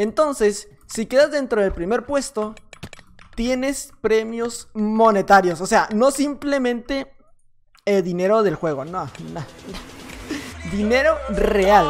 Entonces, si quedas dentro del primer puesto, tienes premios monetarios. O sea, no simplemente eh, dinero del juego, no, no. dinero real.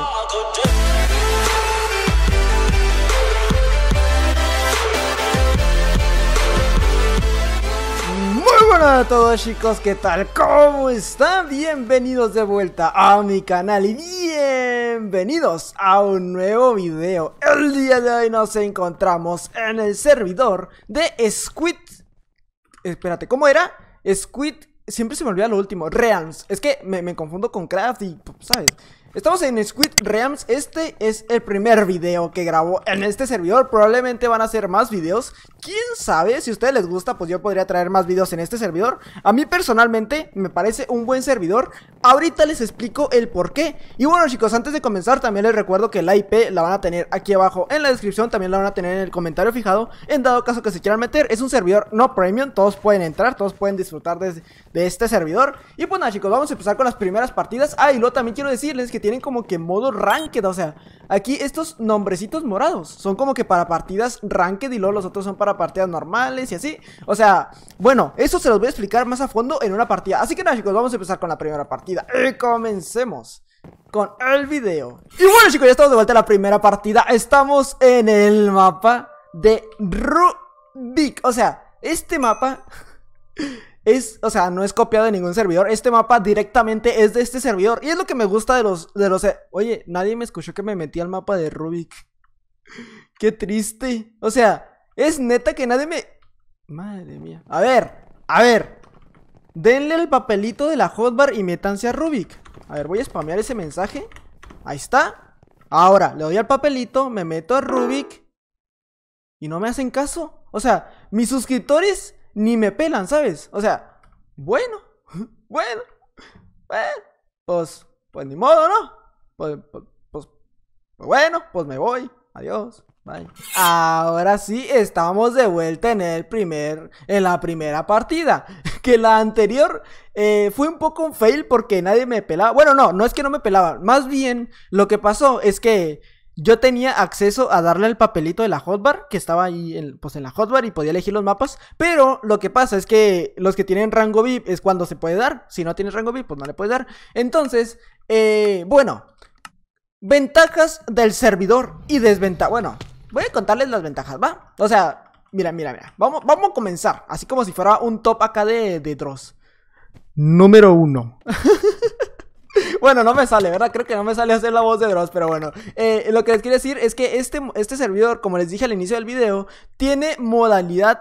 Muy buenas a todos chicos, ¿qué tal? ¿Cómo están? Bienvenidos de vuelta a mi canal y bienvenidos a un nuevo video El día de hoy nos encontramos en el servidor de Squid... Espérate, ¿cómo era? Squid... Siempre se me olvida lo último, Realms Es que me, me confundo con Craft y, pues, ¿sabes? Estamos en Squid Rams, este es el primer video que grabo en este servidor, probablemente van a ser más videos, quién sabe, si a ustedes les gusta pues yo podría traer más videos en este servidor, a mí personalmente me parece un buen servidor, ahorita les explico el por qué, y bueno chicos antes de comenzar también les recuerdo que la IP la van a tener aquí abajo en la descripción, también la van a tener en el comentario fijado, en dado caso que se quieran meter, es un servidor no premium, todos pueden entrar, todos pueden disfrutar de, de este servidor, y pues nada chicos, vamos a empezar con las primeras partidas, ah y luego también quiero decirles que tienen como que modo ranked, o sea, aquí estos nombrecitos morados son como que para partidas ranked y luego los otros son para partidas normales y así. O sea, bueno, eso se los voy a explicar más a fondo en una partida. Así que nada chicos, vamos a empezar con la primera partida. Y comencemos con el video. Y bueno chicos, ya estamos de vuelta a la primera partida. Estamos en el mapa de Rubik. O sea, este mapa... es, o sea, no es copiado de ningún servidor. Este mapa directamente es de este servidor. Y es lo que me gusta de los, de los... Oye, nadie me escuchó que me metí al mapa de Rubik. Qué triste. O sea, es neta que nadie me... Madre mía. A ver, a ver. Denle el papelito de la hotbar y métanse a Rubik. A ver, voy a spamear ese mensaje. Ahí está. Ahora, le doy al papelito, me meto a Rubik. Y no me hacen caso. O sea, mis suscriptores ni me pelan, ¿sabes? O sea, bueno, bueno, pues, pues ni modo, ¿no? Pues, pues, pues, pues, bueno, pues me voy. Adiós. Bye. Ahora sí, estamos de vuelta en el primer, en la primera partida. Que la anterior eh, fue un poco un fail porque nadie me pelaba. Bueno, no, no es que no me pelaban. Más bien, lo que pasó es que yo tenía acceso a darle al papelito de la hotbar, que estaba ahí en, pues en la hotbar y podía elegir los mapas, pero lo que pasa es que los que tienen rango VIP es cuando se puede dar, si no tienes rango VIP pues no le puedes dar. Entonces, eh, bueno, ventajas del servidor y desventajas, bueno, voy a contarles las ventajas, ¿va? O sea, mira, mira, mira, vamos, vamos a comenzar, así como si fuera un top acá de, de Dross. Número uno. Bueno, no me sale, ¿verdad? Creo que no me sale hacer la voz de Dross, pero bueno. Eh, lo que les quiero decir es que este, este servidor, como les dije al inicio del video, tiene modalidad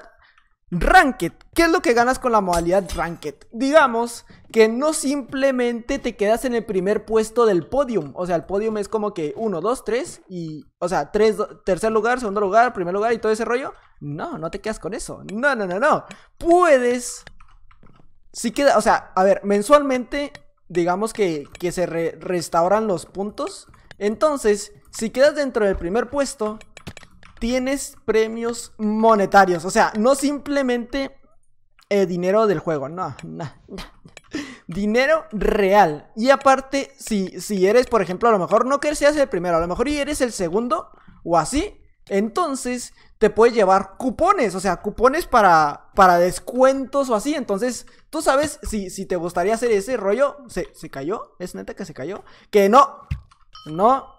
Ranked. ¿Qué es lo que ganas con la modalidad Ranked? Digamos que no simplemente te quedas en el primer puesto del podium. O sea, el podium es como que 1, 2, 3 y... O sea, tres, tercer lugar, segundo lugar, primer lugar y todo ese rollo. No, no te quedas con eso. No, no, no, no. Puedes... Si queda, o sea, a ver, mensualmente digamos que, se restauran los puntos. Entonces, si quedas dentro del primer puesto, tienes premios monetarios. O sea, no simplemente eh, dinero del juego, no, no, Dinero real. Y aparte, si, si eres, por ejemplo, a lo mejor no querías seas el primero, a lo mejor y eres el segundo o así, entonces, te puede llevar cupones, o sea, cupones para, para descuentos o así. Entonces, tú sabes si, te gustaría hacer ese rollo. ¿Se, cayó? ¿Es neta que se cayó? Que no. No.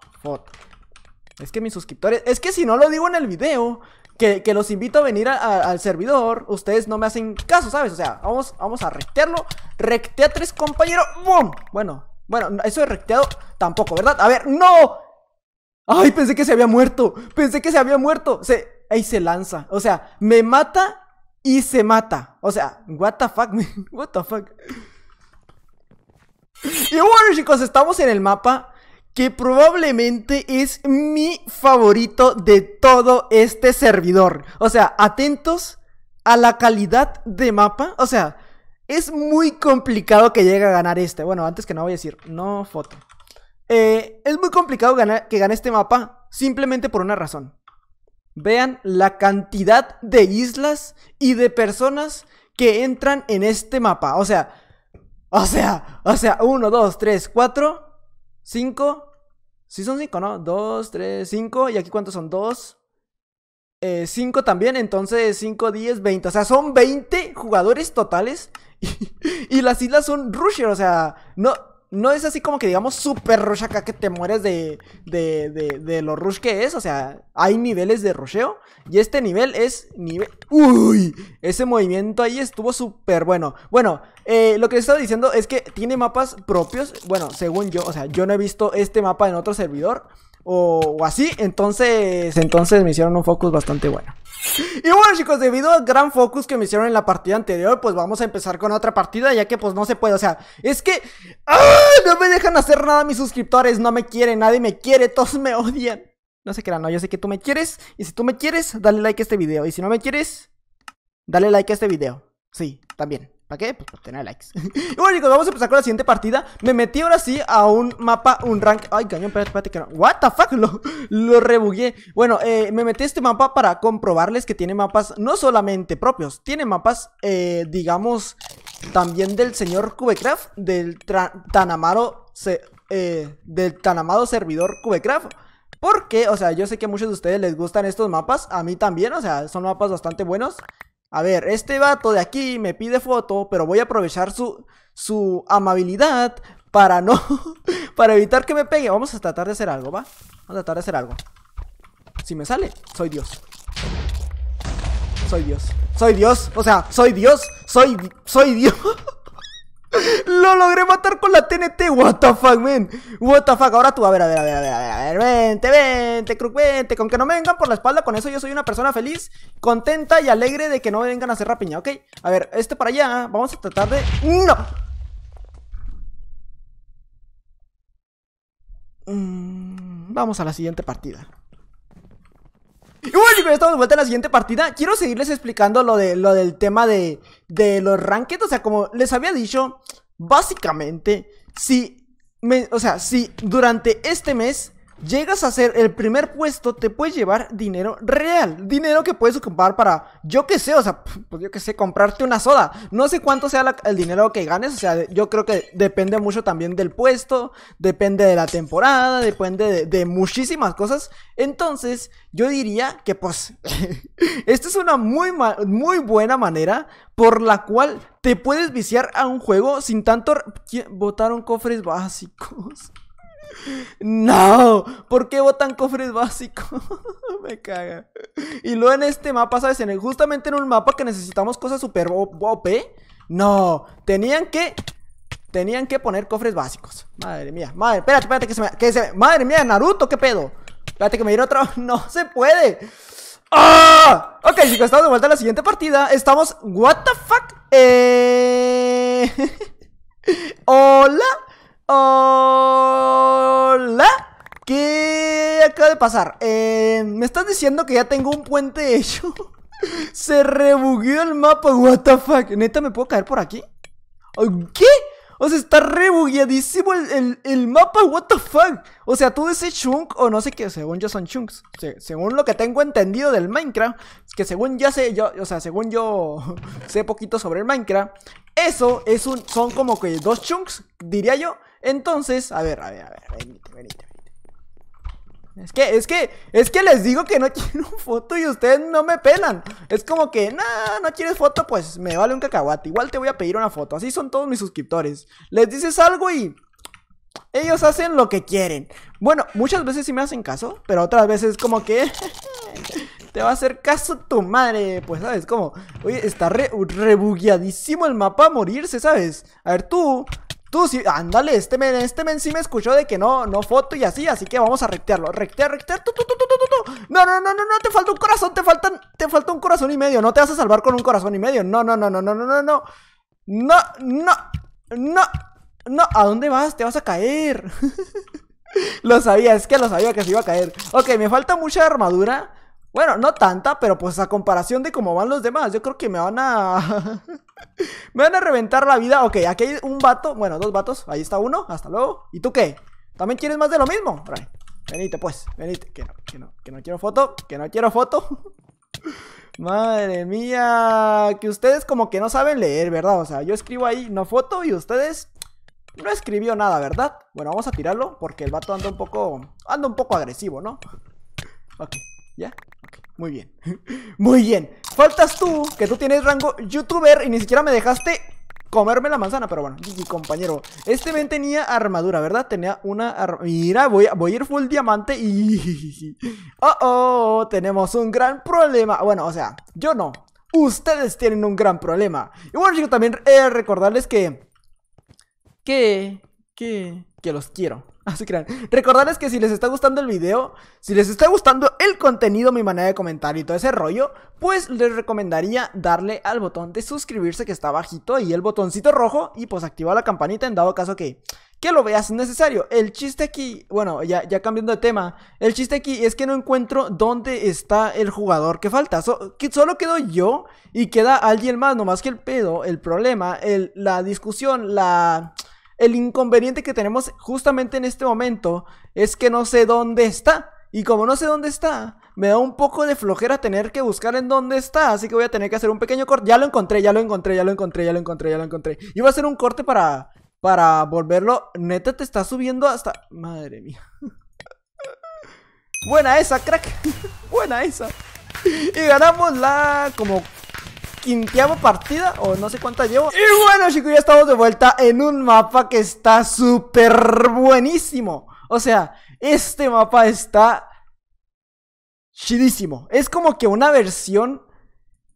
Es que mis suscriptores. Es que si no lo digo en el video, que, los invito a venir al servidor, ustedes no me hacen caso, ¿sabes? O sea, vamos, vamos a rectearlo. Rectea tres, compañero. ¡Bum! Bueno, bueno, eso de recteado tampoco, ¿verdad? A ver, ¡no! ¡Ay, pensé que se había muerto! ¡Pensé que se había muerto! Se... Ahí se lanza. O sea, me mata y se mata. O sea, what the fuck, What the fuck? Y bueno, chicos, estamos en el mapa que probablemente es mi favorito de todo este servidor. O sea, atentos a la calidad de mapa. O sea, es muy complicado que llegue a ganar este. Bueno, antes que no voy a decir, no foto. Eh, es muy complicado ganar, que gane este mapa simplemente por una razón. Vean la cantidad de islas y de personas que entran en este mapa. O sea, o sea, o sea, 1, 2, 3, 4, 5. Sí son 5, ¿no? 2, 3, 5. ¿Y aquí cuántos son? 2, 5 eh, también. Entonces 5, 10, 20. O sea, son 20 jugadores totales. Y, y las islas son Rusher. O sea, no, no es así como que digamos super rush acá que te mueres de, de, lo rush que es. O sea, hay niveles de rusheo. Y este nivel es nivel... ¡Uy! Ese movimiento ahí estuvo súper bueno. Bueno, eh, lo que les estaba diciendo es que tiene mapas propios. Bueno, según yo, o sea, yo no he visto este mapa en otro servidor. O, o así. Entonces, entonces me hicieron un focus bastante bueno. Y bueno chicos, debido al gran focus que me hicieron en la partida anterior, pues vamos a empezar con otra partida ya que pues no se puede, o sea, es que ¡Ah! no me dejan hacer nada mis suscriptores, no me quieren, nadie me quiere, todos me odian. No qué era no, yo sé que tú me quieres y si tú me quieres, dale like a este video y si no me quieres, dale like a este video. Sí, también. ¿Para qué? Pues para tener likes Y bueno chicos, vamos a empezar con la siguiente partida Me metí ahora sí a un mapa, un rank Ay cañón, espérate, espérate que What the fuck, lo, rebugué Bueno, eh, me metí este mapa para comprobarles que tiene mapas No solamente propios Tiene mapas, eh, digamos También del señor Cubecraft Del tan amado eh, Del tan amado servidor Cubecraft porque, o sea, yo sé que a muchos de ustedes les gustan estos mapas, a mí también, o sea, son mapas bastante buenos a ver, este vato de aquí me pide foto, pero voy a aprovechar su, su amabilidad para no, para evitar que me pegue. Vamos a tratar de hacer algo, ¿va? Vamos a tratar de hacer algo. Si me sale, soy Dios. Soy Dios. Soy Dios. O sea, soy Dios. Soy, soy Dios. Lo logré matar con la TNT. What the fuck, man. What the fuck. Ahora tú, a ver, a ver, a ver, a ver, a ver. Vente, vente, Crook, vente. Con que no me vengan por la espalda, con eso yo soy una persona feliz, contenta y alegre de que no vengan a hacer rapiña, ¿ok? A ver, este para allá. Vamos a tratar de. ¡No! Mm, vamos a la siguiente partida. Y bueno estamos de vuelta en la siguiente partida Quiero seguirles explicando lo, de, lo del tema de, de los rankings O sea, como les había dicho Básicamente, si... o sea, si durante este mes llegas a ser el primer puesto, te puedes llevar dinero real. Dinero que puedes ocupar para, yo que sé, o sea, pues yo qué sé, comprarte una soda. No sé cuánto sea el dinero que ganes, o sea, yo creo que depende mucho también del puesto, depende de la temporada, depende de, muchísimas cosas. Entonces, yo diría que pues, esta es una muy, muy buena manera por la cual te puedes viciar a un juego sin tanto... ¿Quién? ¿Botaron cofres básicos. No, ¿por qué botan cofres básicos? Me caga. Y luego en este mapa, ¿sabes? En justamente en un mapa que necesitamos cosas super OP. No, tenían que. Tenían que poner cofres básicos. Madre mía, madre, espérate, espérate que se me. Que se, madre mía, Naruto, ¿qué pedo? Espérate que me irá otra. No se puede. ¡Ah! Ok, chicos, estamos de vuelta a la siguiente partida. Estamos. ¿What the fuck? Eh. Hola. Hola, ¿qué acaba de pasar? Eh, me estás diciendo que ya tengo un puente hecho. Se rebugueó el mapa, what the fuck. ¿Neta me puedo caer por aquí? ¿Qué? O sea, está rebugueadísimo el, mapa, what the fuck. O sea, todo ese chunk, o no sé qué, según yo son chunks. según lo que tengo entendido del Minecraft, Es que según ya sé, yo, o sea, según yo sé poquito sobre el Minecraft, eso es un, son como que dos chunks, diría yo, entonces, a ver, a ver, a ver, venite, venite, venite. Es que, es que, es que les digo que no quiero foto y ustedes no me pelan. Es como que, no, no quieres foto, pues me vale un cacahuate. Igual te voy a pedir una foto. Así son todos mis suscriptores. Les dices algo y ellos hacen lo que quieren. Bueno, muchas veces sí me hacen caso, pero otras veces como que... te va a hacer caso tu madre. Pues, ¿sabes como Oye, está re, el mapa a morirse, ¿sabes? A ver, tú, Tú sí, ándale, este men, este men sí me escuchó de que no, no foto y así, así que vamos a rectearlo. Rectear, rectear, No, no, no, no, no, te falta un corazón, te faltan, te falta un corazón y medio. No te vas a salvar con un corazón y medio. No, no, no, no, no, no, no, no. No, no, no, no. ¿A dónde vas? Te vas a caer. lo sabía, es que lo sabía que se iba a caer. Ok, me falta mucha armadura. Bueno, no tanta, pero pues a comparación de cómo van los demás, yo creo que me van a... Me van a reventar la vida. Ok, aquí hay un vato. Bueno, dos vatos. Ahí está uno. Hasta luego. ¿Y tú qué? ¿También quieres más de lo mismo? Venite, pues. Venite. Que no, que no, que no quiero foto. Que no quiero foto. Madre mía. Que ustedes como que no saben leer, ¿verdad? O sea, yo escribo ahí no foto y ustedes no escribió nada, ¿verdad? Bueno, vamos a tirarlo porque el vato anda un poco... Anda un poco agresivo, ¿no? Ok, ya. Muy bien, muy bien Faltas tú, que tú tienes rango youtuber Y ni siquiera me dejaste comerme la manzana Pero bueno, mi compañero Este men tenía armadura, ¿verdad? Tenía una armadura Mira, voy, voy a ir full diamante y... Oh, oh, tenemos un gran problema Bueno, o sea, yo no Ustedes tienen un gran problema Y bueno chicos, también eh, recordarles que... Que que, que los quiero. Así crean. Recordarles que si les está gustando el video, si les está gustando el contenido, mi manera de comentar y todo ese rollo, pues les recomendaría darle al botón de suscribirse que está bajito y el botoncito rojo y pues activar la campanita en dado caso que, que lo veas necesario. El chiste aquí, bueno, ya, ya cambiando de tema, el chiste aquí es que no encuentro dónde está el jugador que falta. solo quedo yo y queda alguien más, nomás que el pedo, el problema, la discusión, la... El inconveniente que tenemos justamente en este momento es que no sé dónde está. Y como no sé dónde está, me da un poco de flojera tener que buscar en dónde está. Así que voy a tener que hacer un pequeño corte. Ya lo encontré, ya lo encontré, ya lo encontré, ya lo encontré, ya lo encontré. Y voy a hacer un corte para, para volverlo. Neta, te está subiendo hasta... Madre mía. Buena esa, crack. Buena esa. Y ganamos la como quinteavo partida o no sé cuántas llevo Y bueno chicos, ya estamos de vuelta en un mapa que está súper buenísimo O sea, este mapa está chidísimo Es como que una versión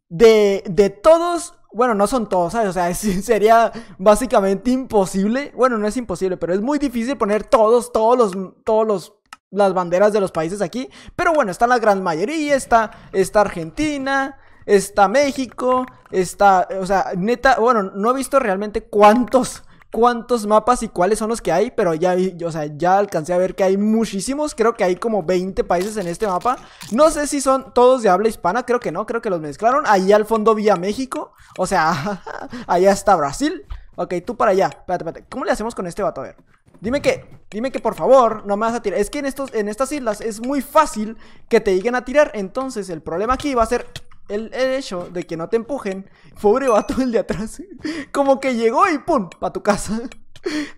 de, de todos bueno, no son todos, ¿sabes? O sea, sería básicamente imposible. Bueno, no es imposible, pero es muy difícil poner todos, todos los, todos los, las banderas de los países aquí. Pero bueno, está la gran mayoría, está, está Argentina, está México, está, o sea, neta, bueno, no he visto realmente cuántos cuántos mapas y cuáles son los que hay, pero ya, o sea, ya alcancé a ver que hay muchísimos, creo que hay como 20 países en este mapa. No sé si son todos de habla hispana, creo que no, creo que los mezclaron. Ahí al fondo vía México, o sea, allá está Brasil. Ok, tú para allá. Espérate, espérate. ¿Cómo le hacemos con este vato? A ver. Dime que, dime que por favor no me vas a tirar. Es que en, estos, en estas islas es muy fácil que te lleguen a tirar. Entonces el problema aquí va a ser el, hecho de que no te empujen, pobre vato el de atrás, como que llegó y ¡pum! Pa' tu casa.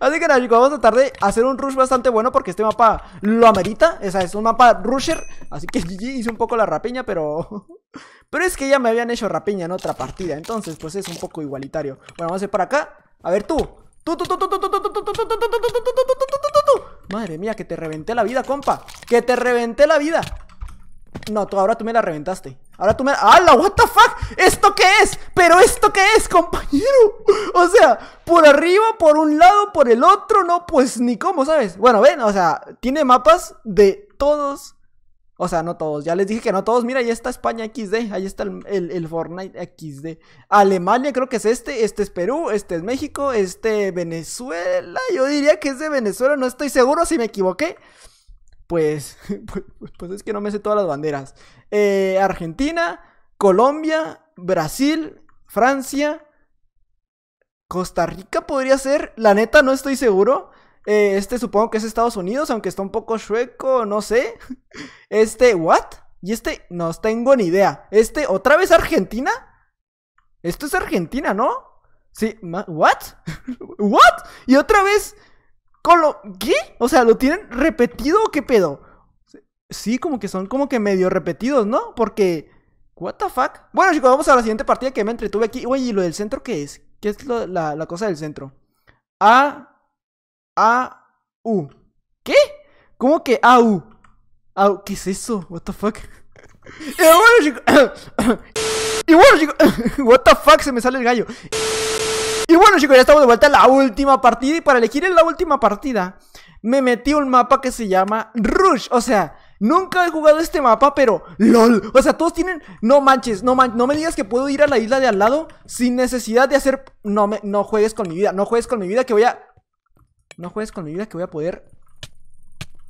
Así que nada chicos, vamos a tratar de hacer un rush bastante bueno porque este mapa lo amerita, o sea, es un mapa rusher, así que GG hice un poco la rapiña, pero... Pero es que ya me habían hecho rapiña en otra partida, entonces pues es un poco igualitario. Bueno, vamos a ir para acá. A ver tú. Tú, tú, tú, tú, tú, tú, tú, tú, tú, tú, tú, tú, tú, Madre mía, que te reventé la vida, compa. Que te reventé la vida. No, tú ahora tú me la reventaste. Ahora tú me... ¡Hala! ¿What the fuck? ¿Esto qué es? ¿Pero esto qué es, compañero? O sea, por arriba, por un lado, por el otro, no, pues ni cómo, ¿sabes? Bueno, ven, o sea, tiene mapas de todos. O sea, no todos. Ya les dije que no todos. Mira, ahí está España XD. Ahí está el, el, el Fortnite XD. Alemania creo que es este. Este es Perú. Este es México. Este Venezuela. Yo diría que es de Venezuela. No estoy seguro si me equivoqué. Pues, pues, pues, es que no me sé todas las banderas. Eh, Argentina, Colombia, Brasil, Francia, Costa Rica podría ser. La neta, no estoy seguro. Eh, este supongo que es Estados Unidos, aunque está un poco sueco, no sé. Este, ¿what? Y este, no tengo ni idea. Este, ¿otra vez Argentina? Esto es Argentina, ¿no? Sí, ¿what? ¿What? Y otra vez Colo ¿Qué? O sea, ¿lo tienen repetido o qué pedo? Sí, como que son como que medio repetidos, ¿no? Porque... What the fuck? Bueno, chicos, vamos a la siguiente partida que me entretuve aquí. Oye, ¿y lo del centro qué es? ¿Qué es la, cosa del centro? A... A... U. ¿Qué? ¿Cómo que A, U? ¿Qué es eso? What the fuck? y bueno, chicos... y bueno, chicos... What the fuck? Se me sale el gallo. Y bueno chicos, ya estamos de vuelta en la última partida. Y para elegir en la última partida, me metí un mapa que se llama Rush. O sea, Nunca he jugado este mapa, pero LOL. O sea, todos tienen. No manches, no manches no me digas que puedo ir a la isla de al lado sin necesidad de hacer. No me... no juegues con mi vida. No juegues con mi vida que voy a. No juegues con mi vida que voy a poder.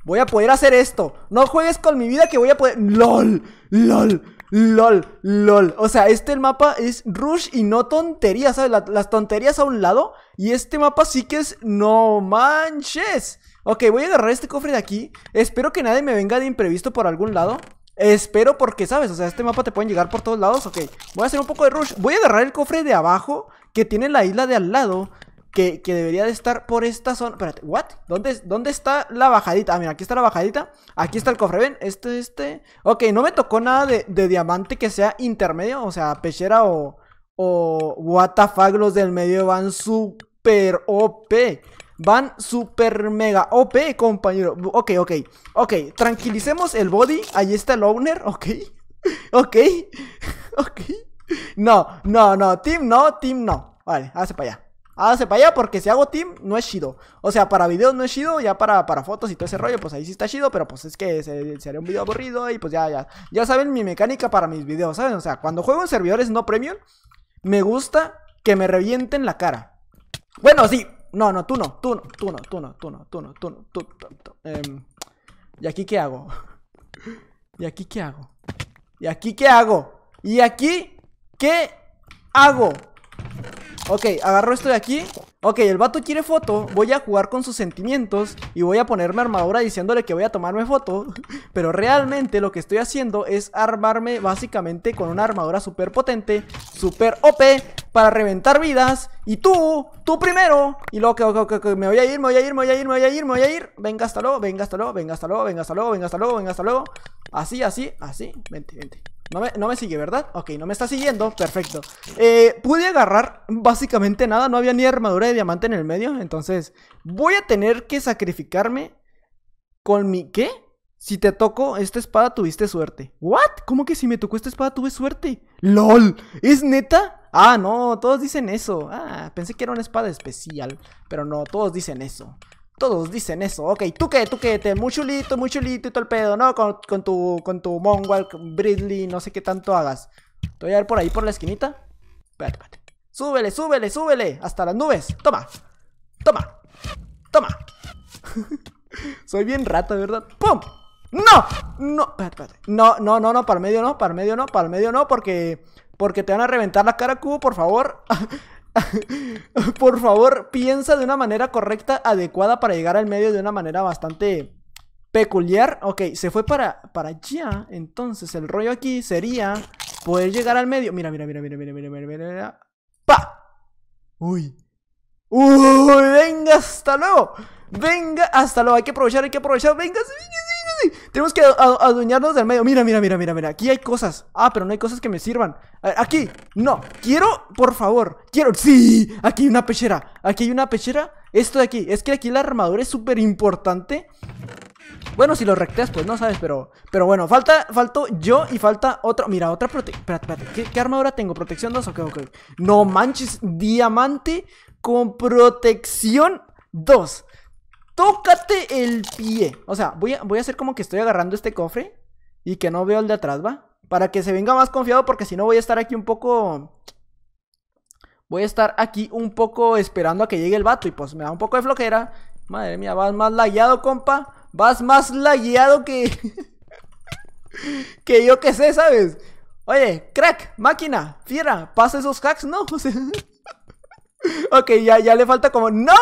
Voy a poder hacer esto. No juegues con mi vida que voy a poder. LOL. LOL. LOL, LOL. O sea, este mapa es rush y no tonterías, ¿sabes? las tonterías a un lado. Y este mapa sí que es no manches. Ok, voy a agarrar este cofre de aquí. Espero que nadie me venga de imprevisto por algún lado. Espero porque, ¿sabes? O sea, este mapa te pueden llegar por todos lados. Ok, voy a hacer un poco de rush. Voy a agarrar el cofre de abajo que tiene la isla de al lado que, debería de estar por esta zona. Espérate, ¿what? ¿Dónde, ¿Dónde está la bajadita? Ah, mira, aquí está la bajadita. Aquí está el cofre, ven. Este, este. Ok, no me tocó nada de, diamante que sea intermedio, o sea, pechera o. O. What los del medio van super OP. Van super mega OP, compañero. Ok, ok. Ok, tranquilicemos el body. Ahí está el owner, ok. Ok. ok. No, no, no. Team no, team no. Vale, hace para allá se para allá porque si hago team no es chido. O sea, para videos no es chido, ya para, para fotos y todo ese rollo, pues ahí sí está chido, pero pues es que se, haría un video aburrido y pues ya, ya. Ya saben mi mecánica para mis videos, ¿saben? O sea, cuando juego en servidores no premium, me gusta que me revienten la cara. Bueno, sí. No, no, tú no, tú no, tú no, tú no, tú no, tú no, tú no, tú, em, ¿Y aquí qué hago? ¿Y aquí qué hago? ¿Y aquí qué hago? ¿Y aquí qué hago? Ok, agarro esto de aquí Ok, el vato quiere foto Voy a jugar con sus sentimientos Y voy a ponerme armadura diciéndole que voy a tomarme foto Pero realmente lo que estoy haciendo es armarme básicamente con una armadura súper potente Súper OP Para reventar vidas Y tú, tú primero Y luego que, me voy a ir, me voy a ir, me voy a ir, me voy a ir, me voy a ir Venga hasta luego, venga hasta luego, venga hasta luego, venga hasta luego, venga hasta luego, venga hasta luego Así, así, así Vente, vente no me, sigue, ¿verdad? Ok, no me está siguiendo, perfecto eh, Pude agarrar básicamente nada No había ni armadura de diamante en el medio Entonces voy a tener que sacrificarme Con mi... ¿Qué? Si te toco esta espada tuviste suerte ¿What? ¿Cómo que si me tocó esta espada tuve suerte? ¡LOL! ¿Es neta? Ah, no, todos dicen eso Ah, pensé que era una espada especial Pero no, todos dicen eso todos dicen eso. Ok, tú qué, tú qué, te muy chulito, muy chulito y todo el pedo, ¿no? Con, con tu, con tu Monwalk, Bridley, no sé qué tanto hagas. Te voy a ir por ahí, por la esquinita. Espérate, espérate. Súbele, súbele, súbele. Hasta las nubes. Toma, toma, toma. Soy bien rata, ¿verdad? ¡Pum! ¡No! No, No, no, no, no, para el medio no, para el medio no, para el medio no, porque... Porque te van a reventar la cara, cubo, por favor. por favor, piensa de una manera correcta, adecuada para llegar al medio de una manera bastante peculiar. Ok, se fue para, para allá. Entonces, el rollo aquí sería poder llegar al medio. Mira, mira, mira, mira, mira, mira, mira, ¡Pa! Uy. Uy, venga, hasta luego. Venga, hasta luego. Hay que aprovechar, hay que aprovechar. Venga, venga. Tenemos que adueñarnos del medio. Mira, mira, mira, mira, mira. Aquí hay cosas. Ah, pero no hay cosas que me sirvan. A ver, aquí. No. Quiero, por favor. Quiero. Sí. Aquí hay una pechera. Aquí hay una pechera. Esto de aquí. Es que aquí la armadura es súper importante. Bueno, si lo recteas, pues no sabes, pero... Pero bueno, falta... Falto yo y falta otra Mira, otra protección... Espérate, espérate. ¿Qué, armadura tengo? ¿Protección 2? Ok, ok. No manches. Diamante con protección 2 tócate el pie. O sea, voy a, voy a hacer como que estoy agarrando este cofre y que no veo el de atrás, ¿va? Para que se venga más confiado porque si no voy a estar aquí un poco... Voy a estar aquí un poco esperando a que llegue el vato y pues me da un poco de flojera. Madre mía, vas más lagueado, compa. Vas más lagueado que... que yo que sé, ¿sabes? Oye, crack, máquina, fiera, pasa esos hacks, ¿no? ok, ya, ya le falta como... ¡No!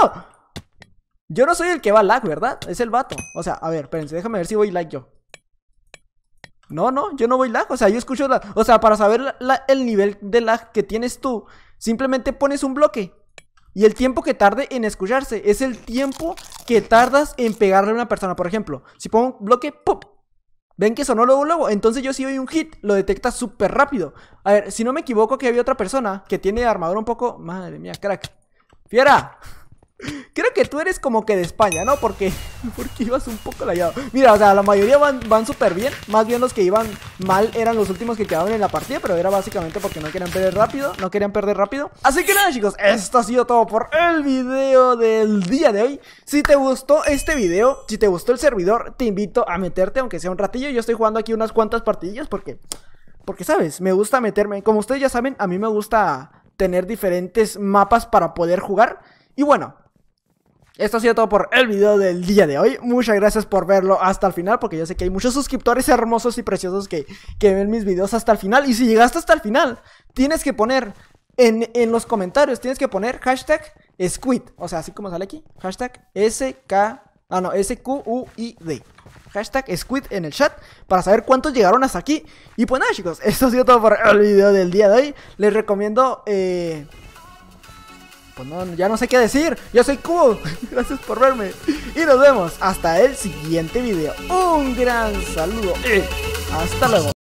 Yo no soy el que va lag, ¿verdad? Es el vato. O sea, a ver, espérense, déjame ver si voy lag yo. No, no, yo no voy lag. O sea, yo escucho lag. O sea, para saber el nivel de lag que tienes tú, simplemente pones un bloque. Y el tiempo que tarde en escucharse es el tiempo que tardas en pegarle a una persona. Por ejemplo, si pongo un bloque, ¡pop! ¿Ven que sonó luego luego? Entonces yo si oí un hit, lo detecta súper rápido. A ver, si no me equivoco que había otra persona que tiene armadura un poco... Madre mía, crack. ¡Fiera! Creo que tú eres como que de España, ¿no? Porque, porque ibas un poco layado. Mira, o sea, la mayoría van, van súper bien. Más bien los que iban mal eran los últimos que quedaban en la partida. Pero era básicamente porque no querían perder rápido. No querían perder rápido. Así que nada, chicos. Esto ha sido todo por el video del día de hoy. Si te gustó este video, si te gustó el servidor, te invito a meterte, aunque sea un ratillo. Yo estoy jugando aquí unas cuantas partidillas porque... Porque, ¿sabes? Me gusta meterme. Como ustedes ya saben, a mí me gusta tener diferentes mapas para poder jugar. Y bueno, esto ha sido todo por el video del día de hoy. Muchas gracias por verlo hasta el final, porque yo sé que hay muchos suscriptores hermosos y preciosos que, que ven mis videos hasta el final. Y si llegaste hasta el final, tienes que poner en, los comentarios, tienes que poner hashtag squid. O sea, así como sale aquí. Hashtag SK... Ah, no, s q u Hashtag Squid en el chat para saber cuántos llegaron hasta aquí. Y pues nada, chicos, esto ha sido todo por el video del día de hoy. Les recomiendo... Eh pues ya no sé qué decir. Yo soy Cubo. Gracias por verme. Y nos vemos hasta el siguiente video. Un gran saludo. Y hasta luego.